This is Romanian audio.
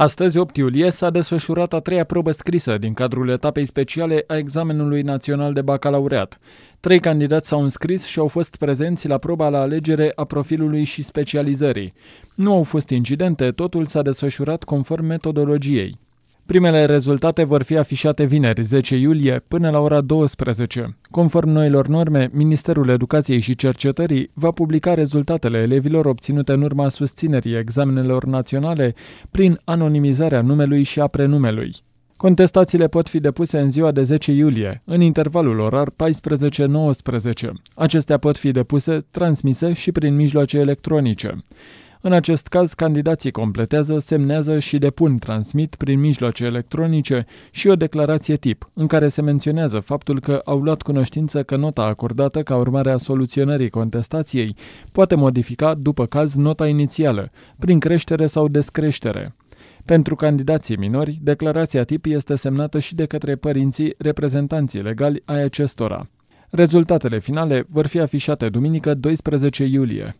Astăzi, 8 iulie, s-a desfășurat a treia probă scrisă din cadrul etapei speciale a examenului național de bacalaureat. Trei candidați s-au înscris și au fost prezenți la proba la alegere a profilului și specializării. Nu au fost incidente, totul s-a desfășurat conform metodologiei. Primele rezultate vor fi afișate vineri, 10 iulie, până la ora 12. Conform noilor norme, Ministerul Educației și Cercetării va publica rezultatele elevilor obținute în urma susținerii examenelor naționale prin anonimizarea numelui și a prenumelui. Contestațiile pot fi depuse în ziua de 10 iulie, în intervalul orar 14-19. Acestea pot fi depuse, transmise și prin mijloace electronice. În acest caz, candidații completează, semnează și depun transmit prin mijloace electronice și o declarație tip, în care se menționează faptul că au luat cunoștință că nota acordată ca urmare a soluționării contestației poate modifica, după caz, nota inițială, prin creștere sau descreștere. Pentru candidații minori, declarația tip este semnată și de către părinții reprezentanții legali ai acestora. Rezultatele finale vor fi afișate duminică 12 iulie.